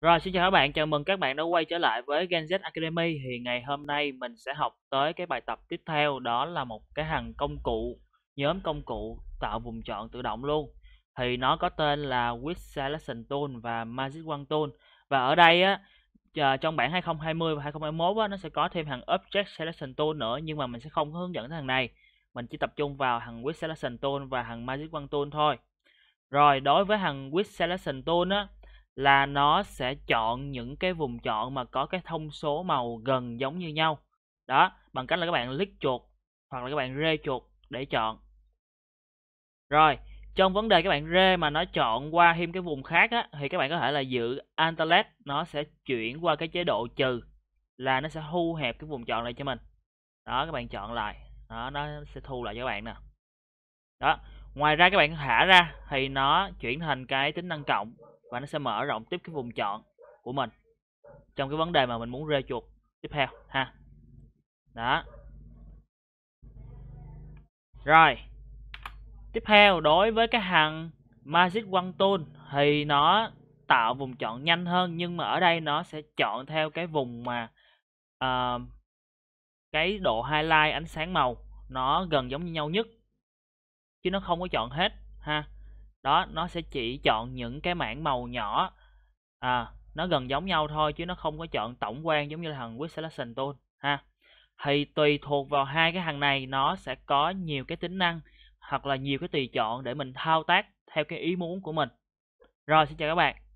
Rồi, xin chào các bạn, chào mừng các bạn đã quay trở lại với Gen Z Academy Thì ngày hôm nay mình sẽ học tới cái bài tập tiếp theo Đó là một cái hàng công cụ, nhóm công cụ tạo vùng chọn tự động luôn Thì nó có tên là With Selection Tool và Magic Wand Tool Và ở đây á, ờ, trong bản 2020 và 2021 á, nó sẽ có thêm hàng Object Selection Tool nữa Nhưng mà mình sẽ không có hướng dẫn tới hàng này Mình chỉ tập trung vào hàng With Selection Tool và hàng Magic Wand Tool thôi Rồi, đối với hàng With Selection Tool á là nó sẽ chọn những cái vùng chọn mà có cái thông số màu gần giống như nhau đó bằng cách là các bạn click chuột hoặc là các bạn rê chuột để chọn rồi trong vấn đề các bạn rê mà nó chọn qua thêm cái vùng khác á, thì các bạn có thể là giữ antalet nó sẽ chuyển qua cái chế độ trừ là nó sẽ thu hẹp cái vùng chọn này cho mình đó các bạn chọn lại đó nó sẽ thu lại cho các bạn nè đó ngoài ra các bạn thả ra thì nó chuyển thành cái tính năng cộng và nó sẽ mở rộng tiếp cái vùng chọn của mình trong cái vấn đề mà mình muốn rê chuột tiếp theo ha đó rồi tiếp theo đối với cái hàng magic one tool thì nó tạo vùng chọn nhanh hơn nhưng mà ở đây nó sẽ chọn theo cái vùng mà uh, cái độ highlight ánh sáng màu nó gần giống như nhau nhất chứ nó không có chọn hết ha đó nó sẽ chỉ chọn những cái mảng màu nhỏ à, nó gần giống nhau thôi chứ nó không có chọn tổng quan giống như là thằng Quick Selection Tool ha thì tùy thuộc vào hai cái hàng này nó sẽ có nhiều cái tính năng hoặc là nhiều cái tùy chọn để mình thao tác theo cái ý muốn của mình rồi xin chào các bạn